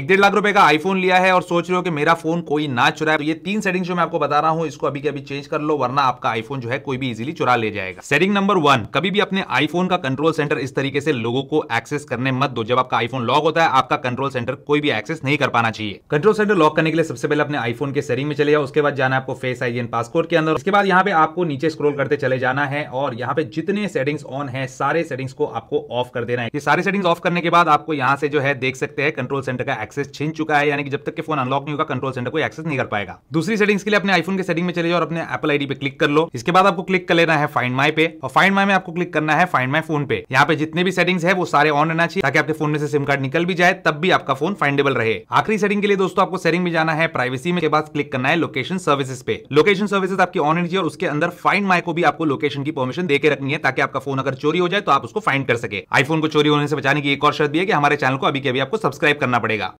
एक डेढ़ लाख रुपए का आईफोन लिया है और सोच रहे हो कि मेरा फोन कोई ना चुराए तो ये तीन सेटिंग्स जो मैं आपको बता रहा हूं इसको अभी के अभी चेंज कर लो वरना आपका आईफोन जो है कोई भी इजीली चुरा ले जाएगा सेटिंग नंबर वन कभी भी अपने आईफोन का कंट्रोल सेंटर इस तरीके से लोगों को एक्सेस करने मत दो जब आपका आईफोन लॉक होता है आपका कंट्रोल सेंटर कोई भी एक्सेस नहीं कर पाना चाहिए कंट्रोल सेंटर लॉक करने के लिए सबसे पहले अपने आईफोन के सेटिंग में चले जाओ उसके बाद जाना आपको फेस आई एन पासपोर्ट के अंदर उसके बाद यहाँ पे आपको नीचे स्क्रोल करते चले जाना है और यहाँ पे जितने सेटिंग्स ऑन है सारे सेटिंग्स को आपको ऑफ कर देना है सारे सेटिंग्स ऑफ करने के बाद आपको यहाँ से जो है देख सकते हैं कंट्रोल सेंटर का एक्सेस छीन चुका है यानी कि जब तक के फोन अनलॉक नहीं होगा कंट्रोल सेंटर कोई एक्सेस नहीं कर पाएगा दूसरी सेटिंग्स के लिए अपने आईफोन के सेटिंग में चले जाओ और अपने एपल आईडी पे क्लिक कर लो इसके बाद आपको क्लिक कर लेना है फाइंड माई पे और फाइंड माई में आपको क्लिक करना है फाइंड माई फोन पे यहाँ पे जितने भी सेटिंग्स है वो सारे ऑन रहना चाहिए ताकि आपके फोन में से सिम कार्ड निकल भी जाए तब भी आपका फोन फाइंडेबल रहे आखिरी सेटिंग के लिए दोस्तों आपको सेटिंग में जाना है प्राइवेसी में के बाद क्लिक करना है लोकेशन सर्विसेज पे लोकेशन सर्विसेज आपकी ऑन रहनी चाहिए और उसके अंदर फाइंड माई को भी आपको लोकेशन की परमिशन देके रखनी है ताकि आपका फोन अगर चोरी हो जाए तो आप उसको फाइंड कर सके आईफोन को चोरी होने से बचाने की एक और शर्त भी है कि हमारे चैनल को अभी के अभी आपको सब्सक्राइब करना पड़ेगा